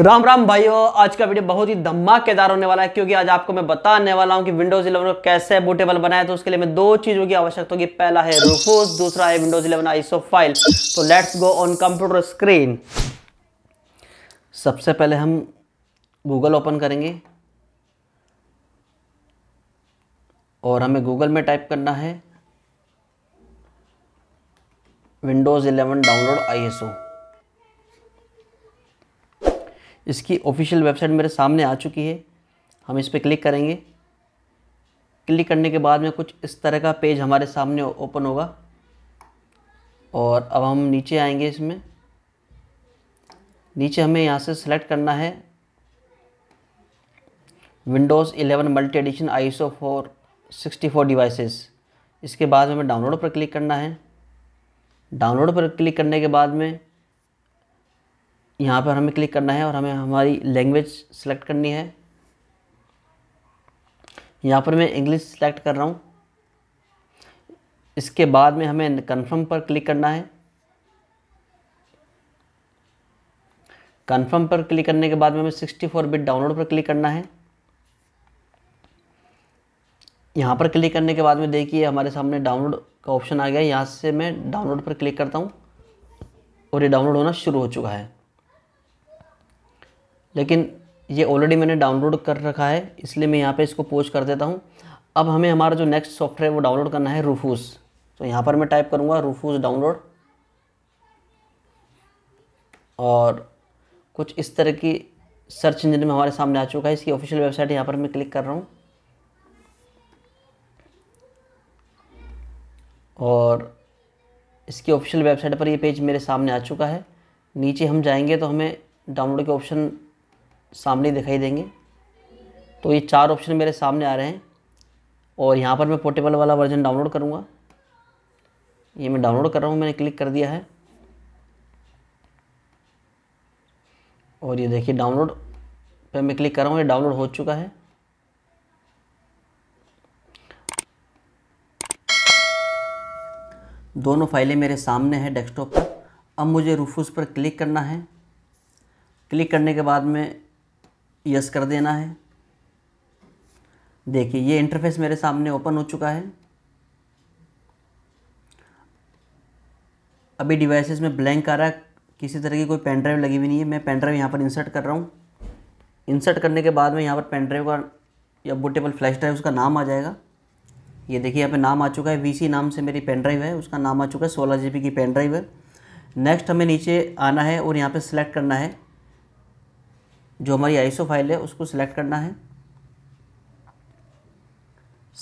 राम राम भाइयों आज का वीडियो बहुत ही धमाकेदार होने वाला है क्योंकि आज आपको मैं बताने वाला हूं कि विंडोज 11 को कैसे बूटेबल बनाए तो उसके लिए मैं दो चीज़ों की आवश्यकता होगी पहला है रोफोस दूसरा है विंडोज 11 आईसो फाइल तो let's go on computer screen सबसे पहले हम गूगल ओपन करेंगे और हमें गूगल में टाइप करना है विंडोज़ इलेवन डाउनलोड आईएसओ इसकी ऑफिशियल वेबसाइट मेरे सामने आ चुकी है हम इस पर क्लिक करेंगे क्लिक करने के बाद में कुछ इस तरह का पेज हमारे सामने ओपन होगा और अब हम नीचे आएंगे इसमें नीचे हमें यहाँ से सेलेक्ट करना है Windows 11 multi edition I S four sixty four devices इसके बाद हमें डाउनलोड पर क्लिक करना है डाउनलोड पर क्लिक करने के बाद में यहाँ पर हमें क्लिक करना है और हमें हमारी लैंग्वेज सेलेक्ट करनी है यहाँ पर मैं इंग्लिश सेलेक्ट कर रहा हूँ इसके बाद में हमें कन्फर्म पर क्लिक करना है कन्फर्म पर क्लिक करने के बाद में हमें 64 बिट डाउनलोड पर क्लिक करना है यहाँ पर क्लिक करने के बाद में देखिए हमारे सामने डाउनलोड का ऑप्शन आ गया यहाँ से मैं डाउनलोड पर क्लिक करता हूँ और ये डाउनलोड होना शुरू हो चुका है लेकिन ये ऑलरेडी मैंने डाउनलोड कर रखा है इसलिए मैं यहाँ पे इसको पोस्ट कर देता हूँ अब हमें हमारा जो नेक्स्ट सॉफ्टवेयर वो डाउनलोड करना है रूफूस तो यहाँ पर मैं टाइप करूँगा रूफूस डाउनलोड और कुछ इस तरह की सर्च इंजन में हमारे सामने आ चुका है इसकी ऑफिशियल वेबसाइट यहाँ पर मैं क्लिक कर रहा हूँ और इसकी ऑफिशियल वेबसाइट पर ये पेज मेरे सामने आ चुका है नीचे हम जाएंगे तो हमें डाउनलोड के ऑप्शन सामने दिखाई देंगे तो ये चार ऑप्शन मेरे सामने आ रहे हैं और यहाँ पर मैं पोर्टेबल वाला वर्जन डाउनलोड करूँगा ये मैं डाउनलोड कर रहा हूँ मैंने क्लिक कर दिया है और ये देखिए डाउनलोड पे मैं क्लिक कर रहा हूँ ये डाउनलोड हो चुका है दोनों फाइलें मेरे सामने हैं डेस्कटॉप पर अब मुझे रूफूस पर क्लिक करना है क्लिक करने के बाद में यस कर देना है देखिए ये इंटरफेस मेरे सामने ओपन हो चुका है अभी डिवाइसेस में ब्लैंक आ रहा है किसी तरह की कोई पेन ड्राइव लगी हुई नहीं है मैं पेन ड्राइव यहाँ पर इंसर्ट कर रहा हूँ इंसर्ट करने के बाद में यहाँ पर पेन ड्राइव का या बुटेबल फ्लैश ड्राइव उसका नाम आ जाएगा ये देखिए यहाँ पे नाम आ चुका है वीसी नाम से मेरी पेन ड्राइव है उसका नाम आ चुका है सोलह जी की पेन ड्राइव है नेक्स्ट हमें नीचे आना है और यहाँ पर सिलेक्ट करना है जो हमारी आईसो फाइल है उसको सिलेक्ट करना है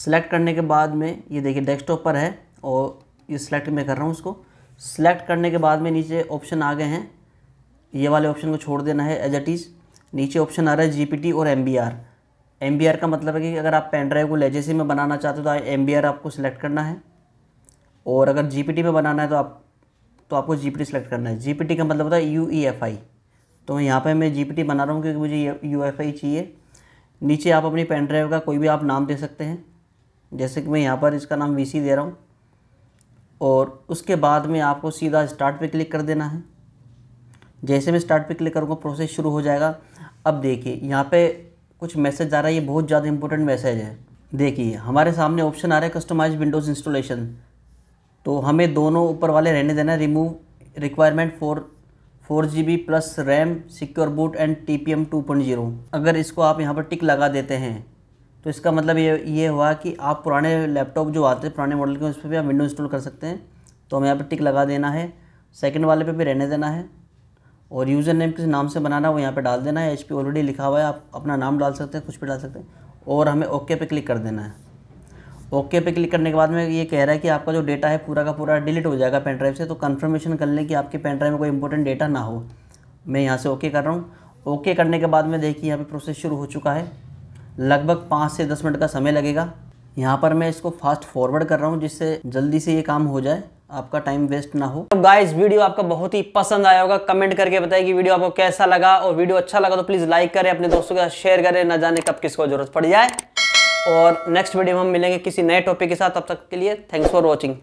सिलेक्ट करने के बाद में ये देखिए डेस्कटॉप पर है और ये सिलेक्ट मैं कर रहा हूँ उसको सिलेक्ट करने के बाद में नीचे ऑप्शन आ गए हैं ये वाले ऑप्शन को छोड़ देना है एज एट इज़ नीचे ऑप्शन आ रहा है जी और एम एम बी आर का मतलब है कि अगर आप पेन ड्राइव को लेजेसी में बनाना चाहते हो तो एम बी आर आपको सिलेक्ट करना है और अगर जी पी टी में बनाना है तो आप तो आपको जी पी टी करना है जी पी टी का मतलब होता है यू ई एफ आई तो यहाँ पर मैं जीपीटी बना रहा हूँ क्योंकि मुझे यू एफ आई चाहिए नीचे आप अपनी पेन ड्राइव का कोई भी आप नाम दे सकते हैं जैसे कि मैं यहाँ पर इसका नाम वी सी दे रहा हूँ और उसके बाद में आपको सीधा स्टार्ट पे क्लिक कर देना है जैसे मैं स्टार्ट पे क्लिक करूँगा प्रोसेस शुरू हो जाएगा अब देखिए यहाँ पे कुछ मैसेज आ रहा है ये बहुत ज़्यादा इंपॉर्टेंट मैसेज है देखिए हमारे सामने ऑप्शन आ रहा है कस्टमाइज विंडोज़ इंस्टॉलेशन तो हमें दोनों ऊपर वाले रहने देना remove requirement for four G B plus RAM secure boot and T P M two point zero अगर इसको आप यहाँ पर टिक लगा देते हैं तो इसका मतलब ये ये हुआ कि आप पुराने लैपटॉप जो आते हैं पुराने मॉडल के उस पर भी आप विंडो इंस्टॉल कर सकते हैं तो हमें यहाँ पर टिक लगा देना है सेकेंड वाले पे भी रहने देना है और यूज़र नेम किस नाम से बनाना है वो यहाँ पर डाल देना है एच ऑलरेडी लिखा हुआ है आप अपना नाम डाल सकते हैं कुछ भी डाल सकते हैं और हमें ओके पे क्लिक कर देना है ओके पे क्लिक करने के बाद में ये कह रहा है कि आपका जो डेटा है पूरा का पूरा डिलीट हो जाएगा पेन ड्राइव से तो कन्फर्मेशन कर लें कि आपके पेन ड्राइव में कोई इंपॉर्टेंट डेटा ना हो मैं यहाँ से ओके कर रहा हूँ ओके करने के बाद में देखिए यहाँ पर प्रोसेस शुरू हो चुका है लगभग पाँच से दस मिनट का समय लगेगा यहाँ पर मैं इसको फास्ट फॉरवर्ड कर रहा हूँ जिससे जल्दी से ये काम हो जाए आपका टाइम वेस्ट ना हो तो गाइस वीडियो आपका बहुत ही पसंद आया होगा कमेंट करके बताइए कि वीडियो आपको कैसा लगा और वीडियो अच्छा लगा तो प्लीज़ लाइक करें अपने दोस्तों के साथ शेयर करें ना जाने कब किसको जरूरत पड़ जाए और नेक्स्ट वीडियो में हम मिलेंगे किसी नए टॉपिक के साथ तब तक के लिए थैंक्स फॉर वॉचिंग